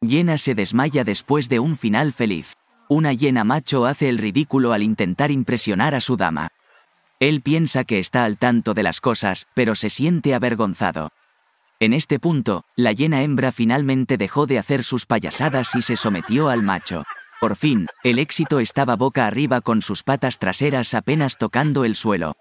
Yena se desmaya después de un final feliz. Una llena macho hace el ridículo al intentar impresionar a su dama. Él piensa que está al tanto de las cosas, pero se siente avergonzado. En este punto, la llena hembra finalmente dejó de hacer sus payasadas y se sometió al macho. Por fin, el éxito estaba boca arriba con sus patas traseras apenas tocando el suelo.